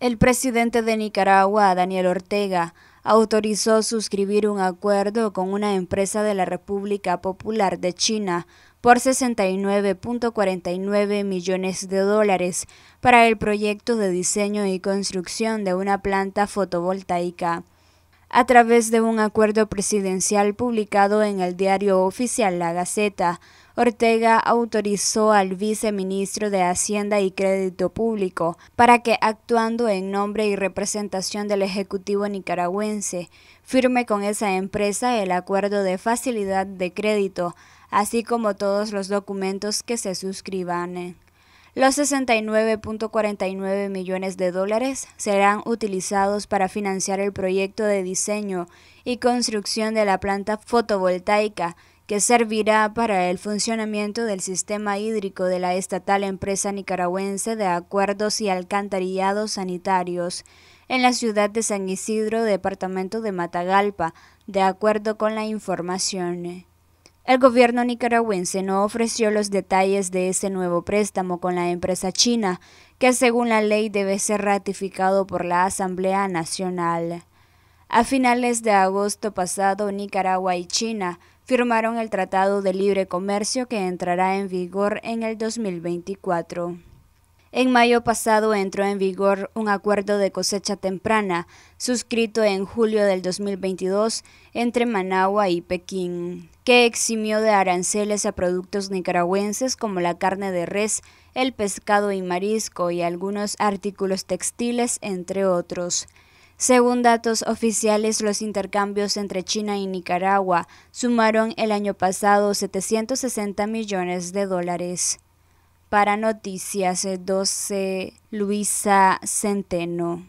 El presidente de Nicaragua, Daniel Ortega, autorizó suscribir un acuerdo con una empresa de la República Popular de China por 69.49 millones de dólares para el proyecto de diseño y construcción de una planta fotovoltaica. A través de un acuerdo presidencial publicado en el diario oficial La Gaceta, Ortega autorizó al viceministro de Hacienda y Crédito Público para que, actuando en nombre y representación del Ejecutivo nicaragüense, firme con esa empresa el acuerdo de facilidad de crédito, así como todos los documentos que se suscriban. Los 69.49 millones de dólares serán utilizados para financiar el proyecto de diseño y construcción de la planta fotovoltaica que servirá para el funcionamiento del sistema hídrico de la estatal empresa nicaragüense de acuerdos y alcantarillados sanitarios en la ciudad de San Isidro, departamento de Matagalpa, de acuerdo con la información. El gobierno nicaragüense no ofreció los detalles de ese nuevo préstamo con la empresa china, que según la ley debe ser ratificado por la Asamblea Nacional. A finales de agosto pasado, Nicaragua y China firmaron el Tratado de Libre Comercio que entrará en vigor en el 2024. En mayo pasado entró en vigor un acuerdo de cosecha temprana, suscrito en julio del 2022 entre Managua y Pekín, que eximió de aranceles a productos nicaragüenses como la carne de res, el pescado y marisco y algunos artículos textiles, entre otros. Según datos oficiales, los intercambios entre China y Nicaragua sumaron el año pasado 760 millones de dólares. Para Noticias 12, Luisa Centeno.